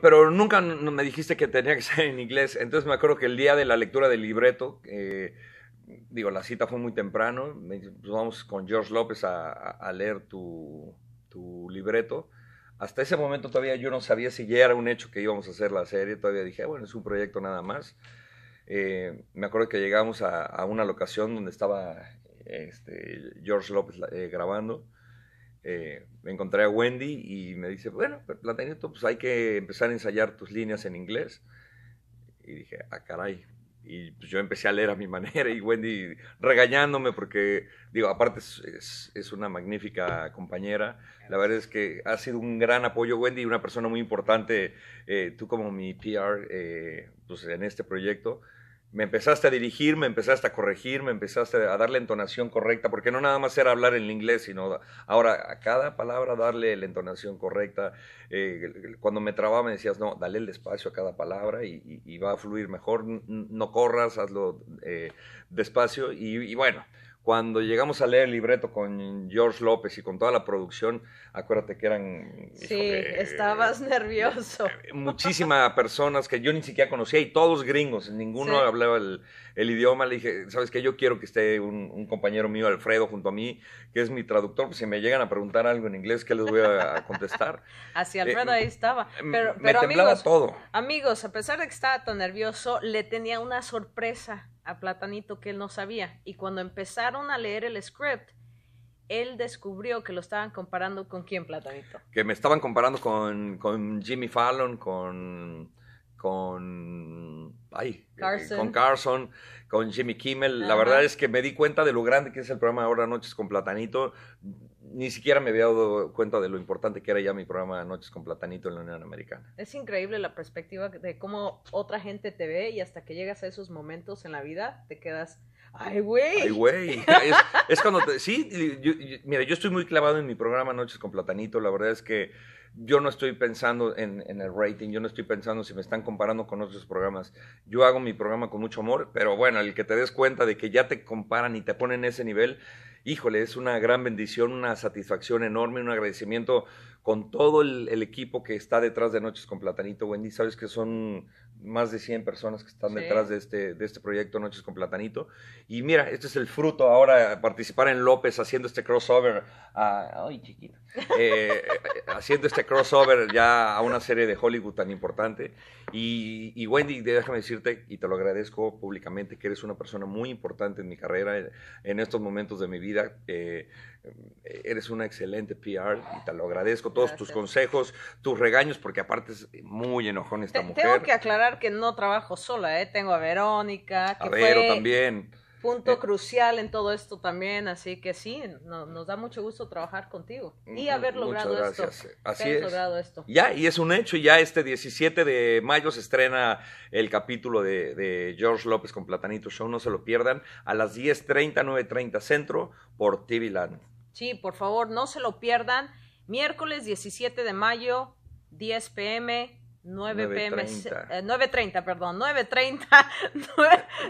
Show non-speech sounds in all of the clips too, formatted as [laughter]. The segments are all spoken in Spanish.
pero nunca me dijiste que tenía que [laughs] ser en inglés. Entonces me acuerdo que el día de la lectura del libreto, eh, digo, la cita fue muy temprano. Me pues vamos con George López a, leer tu, libreto. Hasta ese momento todavía yo no sabía si ya era un hecho que íbamos a hacer la serie. Todavía dije, ah, bueno, es un proyecto nada más. Eh, me acuerdo que llegamos a, una locación donde estaba este, George López eh, grabando me eh, encontré a Wendy y me dice, bueno, Platanito, pues hay que empezar a ensayar tus líneas en inglés. Y dije, ah, caray. Y pues, yo empecé a leer a mi manera y Wendy regañándome porque, digo, aparte es, una magnífica compañera. La verdad es que ha sido un gran apoyo Wendy y una persona muy importante, eh, tú como mi PR, eh, pues en este proyecto me empezaste a dirigir, me empezaste a corregir, me empezaste a darle la entonación correcta, porque no nada más era hablar en inglés, sino ahora a cada palabra darle la entonación correcta. Eh, cuando me trababa me decías, no, dale el espacio a cada palabra y, va a fluir mejor, no corras, hazlo eh, despacio y, y bueno, cuando llegamos a leer el libreto con George López y con toda la producción, acuérdate que eran... Sí, estabas eh, nervioso. Eh, Muchísimas personas que yo ni siquiera conocía y todos gringos, ninguno hablaba el, idioma. Le dije, ¿sabes qué? Yo quiero que esté un, compañero mío, Alfredo, junto a mí, que es mi traductor. si me llegan a preguntar algo en inglés, ¿qué les voy a contestar? [laughs] Así eh, Alfredo ahí estaba. Pero, me temblaba todo. Amigos, a pesar de que estaba tan nervioso, le tenía una sorpresa a Platanito que él no sabía. Y cuando empezaron a leer el script, él descubrió que lo estaban comparando con quién, Platanito. Que me estaban comparando con, con Jimmy Fallon, con con, Carson. con Carson, con Jimmy Kimmel. La verdad es que me di cuenta de lo grande que es el programa Ahora Noches con Platanito. Ni siquiera me había dado cuenta de lo importante que era ya mi programa Noches con Platanito en la Unión Americana. Es increíble la perspectiva de cómo otra gente te ve y hasta que llegas a esos momentos en la vida te quedas Ay, güey. Ay, güey. Es, cuando te, sí, mira, yo estoy muy clavado en mi programa Noches con Platanito. La verdad es que yo no estoy pensando en, en, el rating, yo no estoy pensando si me están comparando con otros programas. Yo hago mi programa con mucho amor, pero bueno, el que te des cuenta de que ya te comparan y te ponen ese nivel, híjole, es una gran bendición, una satisfacción enorme, un agradecimiento con todo el, equipo que está detrás de Noches con Platanito, Wendy. Sabes que son más de 100 personas que están detrás de este, de este proyecto Noches con Platanito. Y mira, este es el fruto ahora, participar en López haciendo este crossover, ay chiquito, eh, [laughs] haciendo este crossover ya a una serie de Hollywood tan importante. Y, Wendy, déjame decirte, y te lo agradezco públicamente, que eres una persona muy importante en mi carrera, en estos momentos de mi vida eh, eres una excelente PR y te lo agradezco. Todos tus consejos, tus regaños, porque aparte es muy enojón esta mujer. Tengo que aclarar que no trabajo sola, ¿eh? Tengo a Verónica. Que también punto eh, crucial en todo esto también, así que sí, nos da mucho gusto trabajar contigo y haber eh, logrado esto. Así es. Ya, y es un hecho, ya este 17 de mayo se estrena el capítulo de, de George López con Platanito Show, no se lo pierdan, a las 10.30, 9.30 Centro por TV Land. Sí, por favor, no se lo pierdan, miércoles 17 de mayo, 10 pm, 9 pm, 9.30, perdón, 9.30,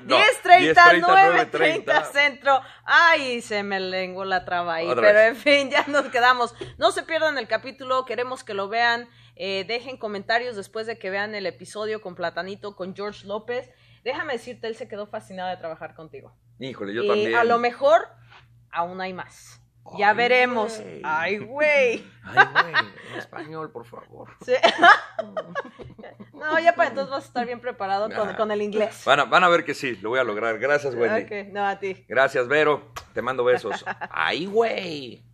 10.30, 9.30 centro. Ay, se me lengua la traba ahí, pero en fin, ya nos quedamos. No se pierdan el capítulo, queremos que lo vean. Eh, dejen comentarios después de que vean el episodio con Platanito, con George López. Déjame decirte, él se quedó fascinado de trabajar contigo. Híjole, yo también. A lo mejor aún hay más. Ya veremos. Ay, güey. Ay, güey. En español, por favor. [laughs] No, ya para entonces vas a estar bien preparado con, ah. el inglés. Van a, ver que sí, lo voy a lograr. Gracias, güey. No, a ti. Gracias, Vero. Te mando besos. [laughs] Ay, güey.